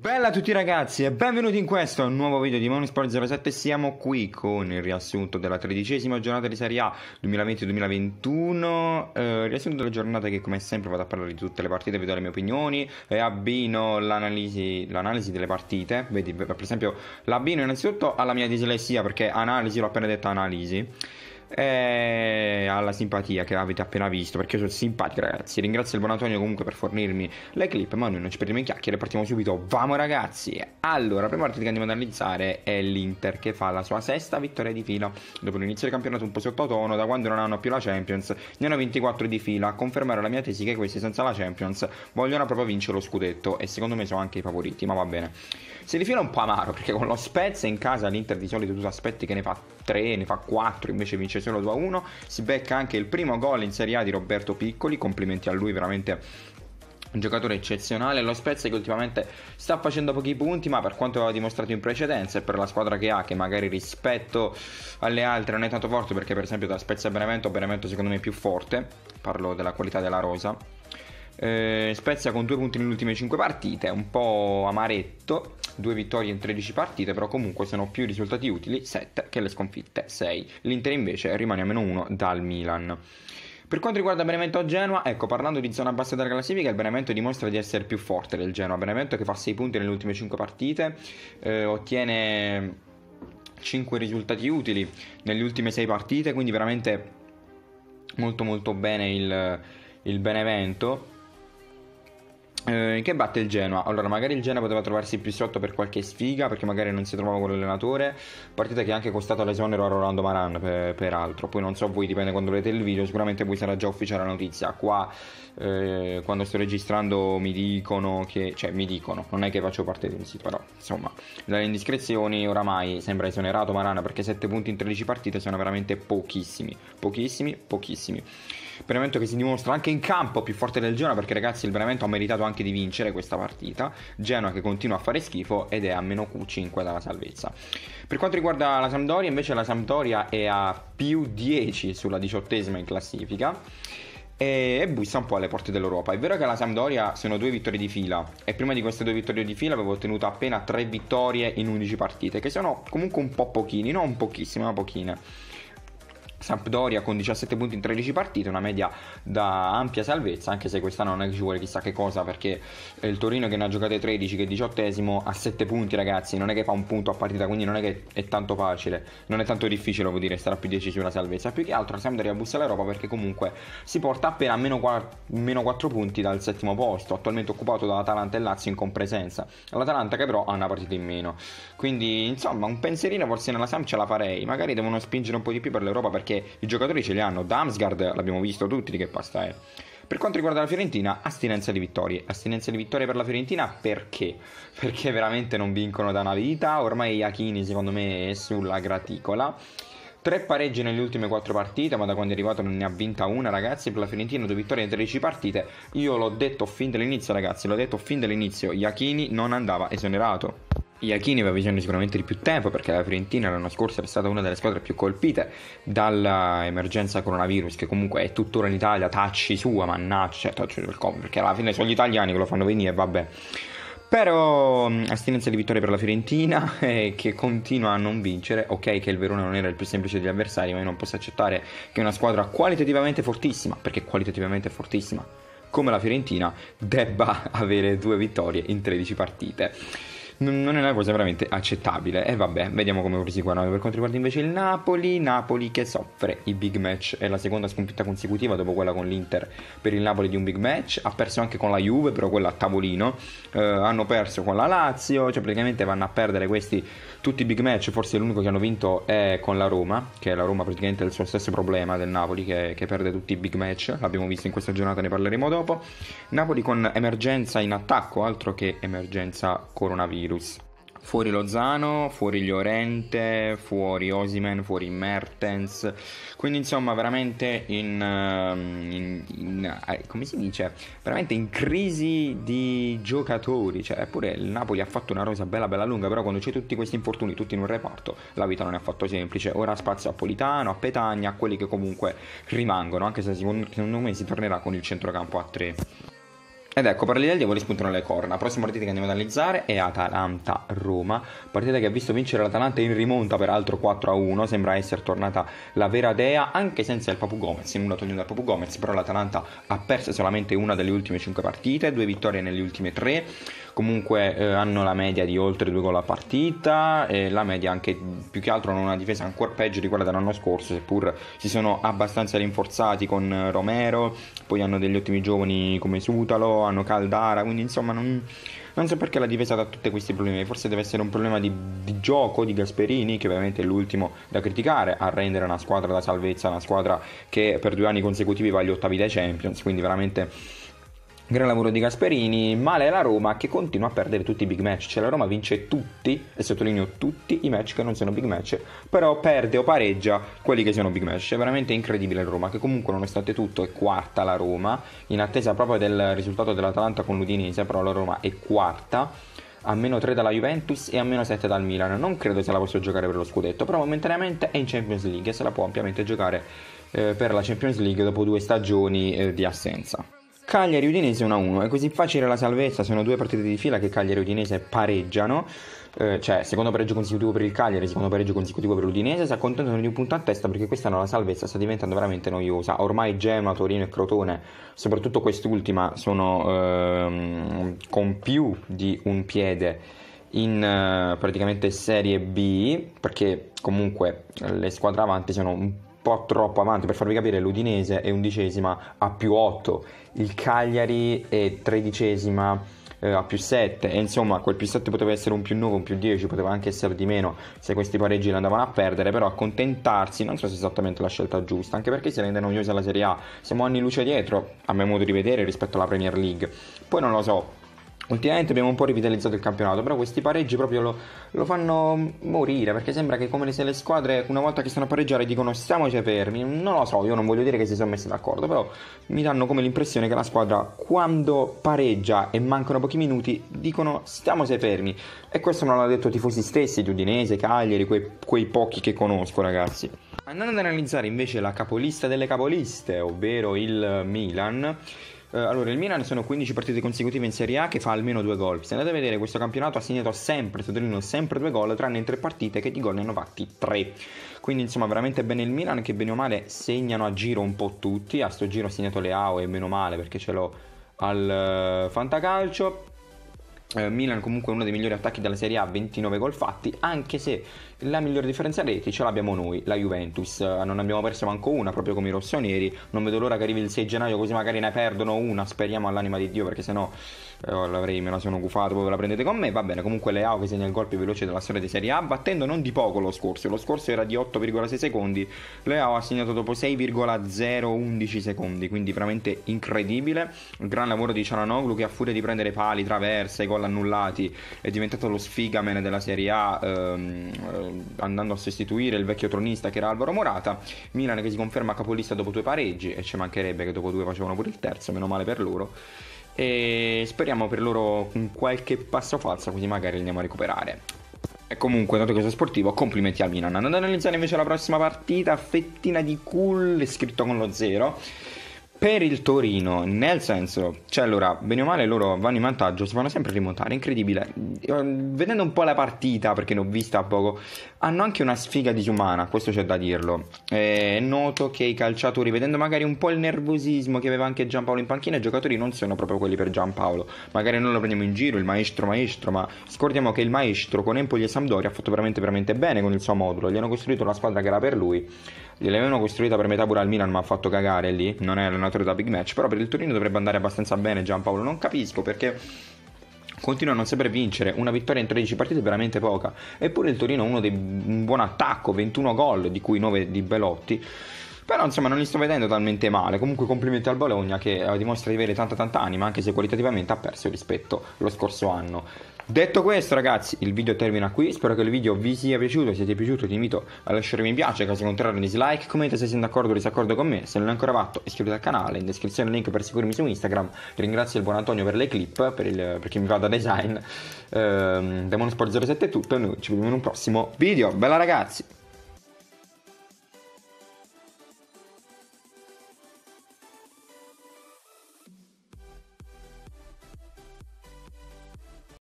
Bella a tutti ragazzi e benvenuti in questo nuovo video di Monisport 07 Siamo qui con il riassunto della tredicesima giornata di Serie A 2020-2021 eh, Riassunto della giornata che come sempre vado a parlare di tutte le partite, vedo le mie opinioni E abbino l'analisi, l'analisi delle partite Vedi per esempio l'abbino innanzitutto alla mia dislessia perché analisi l'ho appena detto analisi e alla simpatia che avete appena visto, perché io sono simpatico ragazzi. Ringrazio il buon Antonio comunque per fornirmi le clip, ma noi non ci perdiamo in chiacchiere, partiamo subito. Vamo ragazzi! Allora, la prima partita che andiamo ad analizzare è l'Inter che fa la sua sesta vittoria di fila. Dopo l'inizio del campionato un po' sottotono, da quando non hanno più la Champions, ne hanno 24 di fila. A confermare la mia tesi che questi senza la Champions vogliono proprio vincere lo scudetto e secondo me sono anche i favoriti, ma va bene. Si rifila un po' amaro perché con lo Spezia in casa l'Inter di solito tu aspetti che ne fa 3, ne fa 4, invece vince solo 2-1, si becca anche il primo gol in Serie A di Roberto Piccoli, complimenti a lui veramente un giocatore eccezionale, lo Spezia che ultimamente sta facendo pochi punti, ma per quanto aveva dimostrato in precedenza e per la squadra che ha, che magari rispetto alle altre non è tanto forte, perché per esempio da Spezia a Benevento, Benevento secondo me è più forte, parlo della qualità della rosa, eh, Spezia con due punti nelle ultime 5 partite, un po' amaretto, due vittorie in 13 partite, però comunque sono più risultati utili 7 che le sconfitte 6. L'Inter invece rimane a meno 1 dal Milan. Per quanto riguarda Benevento Genoa, ecco, parlando di zona bassa della classifica, il Benevento dimostra di essere più forte del Genoa. Benevento che fa 6 punti nelle ultime 5 partite, eh, ottiene 5 risultati utili nelle ultime 6 partite, quindi veramente molto molto bene il, il Benevento eh, che batte il Genoa? Allora, magari il Genoa poteva trovarsi più sotto per qualche sfiga, perché magari non si trovava con l'allenatore. Partita che è anche costata l'esonero a Rolando Maran, per, peraltro. Poi non so voi, dipende quando vedete il video, sicuramente poi sarà già ufficiale la notizia. Qua, eh, quando sto registrando, mi dicono che... Cioè, mi dicono, non è che faccio parte di un sito, però, insomma. Dalle indiscrezioni, oramai, sembra esonerato Maran, perché 7 punti in 13 partite sono veramente pochissimi. Pochissimi, pochissimi il che si dimostra anche in campo più forte del Genoa perché ragazzi il Benevento ha meritato anche di vincere questa partita Genoa che continua a fare schifo ed è a meno Q5 dalla salvezza per quanto riguarda la Sampdoria invece la Sampdoria è a più 10 sulla diciottesima in classifica e, bussa un po' alle porte dell'Europa. È vero che la Sampdoria sono due vittorie di fila e prima di queste due vittorie di fila avevo ottenuto appena tre vittorie in 11 partite, che sono comunque un po' pochini, non pochissime, ma pochine. Sampdoria con 17 punti in 13 partite, una media da ampia salvezza, anche se quest'anno non è che ci vuole chissà che cosa, perché il Torino che ne ha giocate 13, che è 18 ha 7 punti ragazzi, non è che fa un punto a partita, quindi non è che è tanto facile, non è tanto difficile vuol dire, sarà più 10 sulla salvezza, più che altro Sampdoria bussa l'Europa perché comunque si porta appena a meno, 4, meno 4 punti dal settimo posto, attualmente occupato dall'Atalanta e Lazio in compresenza, l'Atalanta che però ha una partita in meno, quindi insomma un pensierino forse nella Samp ce la farei, magari devono spingere un po' di più per l'Europa perché perché i giocatori ce li hanno. Damsgard l'abbiamo visto tutti di che pasta è. Per quanto riguarda la Fiorentina, astinenza di vittorie. Astinenza di vittorie per la Fiorentina perché? Perché veramente non vincono da una vita. Ormai Achini, secondo me, è sulla graticola. Tre pareggi nelle ultime quattro partite, ma da quando è arrivato non ne ha vinta una, ragazzi. Per la Fiorentina, due vittorie in 13 partite. Io l'ho detto fin dall'inizio, ragazzi. L'ho detto fin dall'inizio. Iachini non andava esonerato. Iachini aveva bisogno sicuramente di più tempo perché la Fiorentina l'anno scorso era stata una delle squadre più colpite dall'emergenza coronavirus che comunque è tuttora in Italia, tacci sua, mannaggia, cioè, tacci del Covid perché alla fine sono gli italiani che lo fanno venire, vabbè. Però mm, astinenza di vittoria per la Fiorentina eh, che continua a non vincere. Ok che il Verona non era il più semplice degli avversari, ma io non posso accettare che una squadra qualitativamente fortissima, perché qualitativamente fortissima, come la Fiorentina, debba avere due vittorie in 13 partite non è una cosa veramente accettabile. E vabbè, vediamo come proseguiranno. Per quanto riguarda invece il Napoli, Napoli che soffre i big match, è la seconda sconfitta consecutiva dopo quella con l'Inter per il Napoli di un big match, ha perso anche con la Juve, però quella a tavolino, eh, hanno perso con la Lazio, cioè praticamente vanno a perdere questi tutti i big match, forse l'unico che hanno vinto è con la Roma, che la Roma praticamente ha il suo stesso problema del Napoli che, che, perde tutti i big match, l'abbiamo visto in questa giornata, ne parleremo dopo. Napoli con emergenza in attacco, altro che emergenza coronavirus. Fuori Lozano, fuori Llorente, fuori Osimen, fuori Mertens. Quindi insomma veramente in, ehm, in, in, eh, come si dice? Veramente in crisi di giocatori. Cioè, eppure il Napoli ha fatto una rosa bella bella lunga, però quando c'è tutti questi infortuni, tutti in un reparto, la vita non è affatto semplice. Ora spazio a Politano, a Petagna, a quelli che comunque rimangono, anche se secondo me si tornerà con il centrocampo a 3. Ed ecco, paralleli al diavolo spuntano le corna. La prossima partita che andiamo ad analizzare è Atalanta-Roma, partita che ha visto vincere l'Atalanta in rimonta peraltro 4-1, sembra essere tornata la vera dea anche senza il Papu Gomez, In nulla togliendo dal Papu Gomez, però l'Atalanta ha perso solamente una delle ultime 5 partite, due vittorie nelle ultime 3, comunque eh, hanno la media di oltre due gol a partita e la media anche più che altro hanno una difesa ancora peggio di quella dell'anno scorso seppur si sono abbastanza rinforzati con eh, Romero poi hanno degli ottimi giovani come Sutalo hanno Caldara quindi insomma non, non so perché la difesa ha tutti questi problemi, forse deve essere un problema di, di, gioco di Gasperini, che ovviamente è l'ultimo da criticare, a rendere una squadra da salvezza, una squadra che per due anni consecutivi va agli ottavi dei Champions, quindi veramente Gran lavoro di Gasperini, male la Roma che continua a perdere tutti i big match, cioè la Roma vince tutti, e sottolineo tutti i match che non sono big match, però perde o pareggia quelli che sono big match, è veramente incredibile la Roma che comunque nonostante tutto è quarta la Roma, in attesa proprio del risultato dell'Atalanta con l'Udinese, però la Roma è quarta, a meno 3 dalla Juventus e a meno 7 dal Milan, non credo se la possa giocare per lo scudetto, però momentaneamente è in Champions League e se la può ampiamente giocare eh, per la Champions League dopo due stagioni eh, di assenza. Cagliari-Udinese 1-1. È così facile la salvezza, sono due partite di fila che Cagliari Udinese pareggiano. Eh, cioè, secondo pareggio consecutivo per il Cagliari, secondo pareggio consecutivo per l'Udinese, si accontentano di un punto a testa perché quest'anno la salvezza sta diventando veramente noiosa. Ormai Genoa, Torino e Crotone, soprattutto quest'ultima, sono ehm, con più di un piede in eh, praticamente Serie B, perché comunque le squadre avanti sono un po' troppo avanti. Per farvi capire, l'Udinese è undicesima a più 8, il Cagliari è tredicesima eh, a più 7 e insomma quel più 7 poteva essere un più 9 un più 10 poteva anche essere di meno se questi pareggi li andavano a perdere però accontentarsi non so se è esattamente la scelta giusta anche perché si rende noiosa la Serie A siamo anni luce dietro a mio modo di vedere rispetto alla Premier League poi non lo so Ultimamente abbiamo un po' rivitalizzato il campionato, però questi pareggi proprio lo, lo, fanno morire, perché sembra che come se le squadre una volta che stanno a pareggiare dicono stiamoci fermi, non lo so, io non voglio dire che si sono messi d'accordo, però mi danno come l'impressione che la squadra quando pareggia e mancano pochi minuti dicono stiamoci fermi, e questo non l'ha detto i tifosi stessi, di Udinese, Cagliari, quei, quei pochi che conosco ragazzi. Andando ad analizzare invece la capolista delle capoliste, ovvero il Milan, eh, allora, il Milan sono 15 partite consecutive in Serie A che fa almeno due gol. Se andate a vedere, questo campionato ha segnato sempre, sottolineo sempre due gol, tranne in tre partite che di gol ne hanno fatti tre. Quindi, insomma, veramente bene il Milan, che bene o male segnano a giro un po' tutti. A sto giro ha segnato Leao e meno male perché ce l'ho al eh, Fantacalcio. Eh, Milan comunque uno dei migliori attacchi della Serie A, 29 gol fatti, anche se la miglior differenza reti ce l'abbiamo noi, la Juventus. Eh, non abbiamo perso manco una, proprio come i rossoneri. Non vedo l'ora che arrivi il 6 gennaio, così magari ne perdono una. Speriamo all'anima di Dio, perché sennò eh, oh, l'avrei, me la sono gufato. Voi ve la prendete con me. Va bene, comunque Leao che segna il gol più veloce della storia di Serie A, battendo non di poco lo scorso. Lo scorso era di 8,6 secondi. Leao ha segnato dopo 6,011 secondi, quindi veramente incredibile. Il gran lavoro di Ciananoglu che a furia di prendere pali, traverse, gol annullati, è diventato lo sfigamen della Serie A. Ehm, andando a sostituire il vecchio tronista che era Alvaro Morata. Milan che si conferma capolista dopo due pareggi e ci mancherebbe che dopo due facevano pure il terzo, meno male per loro. E speriamo per loro un qualche passo falso, così magari andiamo a recuperare. E comunque, dato che sono sportivo, complimenti a Milan. Andando ad analizzare invece la prossima partita, fettina di cool, scritto con lo zero per il Torino, nel senso, cioè allora, bene o male loro vanno in vantaggio, si fanno sempre rimontare, incredibile. Eh, vedendo un po' la partita, perché ne ho vista poco, hanno anche una sfiga disumana, questo c'è da dirlo. È noto che i calciatori, vedendo magari un po' il nervosismo che aveva anche Giampaolo in panchina, i giocatori non sono proprio quelli per Giampaolo. Magari non lo prendiamo in giro, il maestro maestro, ma scordiamo che il maestro con Empoli e Sampdoria ha fatto veramente veramente bene con il suo modulo, gli hanno costruito la squadra che era per lui L'avevano costruita per metà pure al Milan ma ha fatto cagare lì, non è allenatore da big match, però per il Torino dovrebbe andare abbastanza bene Giampaolo, non capisco perché continua a non saper vincere, una vittoria in 13 partite è veramente poca, eppure il Torino ha uno dei, un buon attacco, 21 gol di cui 9 di Belotti. Però insomma non li sto vedendo talmente male. Comunque complimenti al Bologna che eh, dimostra di avere tanta tanta anima, anche se qualitativamente ha perso rispetto allo scorso anno. Detto questo ragazzi il video termina qui, spero che il video vi sia piaciuto, se ti è piaciuto ti invito a lasciare mi piace, caso contrario un dislike, commenta se sei d'accordo o disaccordo con me, se non l'hai ancora fatto iscriviti al canale, in descrizione il link per seguirmi su Instagram, ringrazio il buon Antonio per le clip, per, il, per mi fa da design, ehm, Demonsport07 è tutto e noi ci vediamo in un prossimo video, bella ragazzi!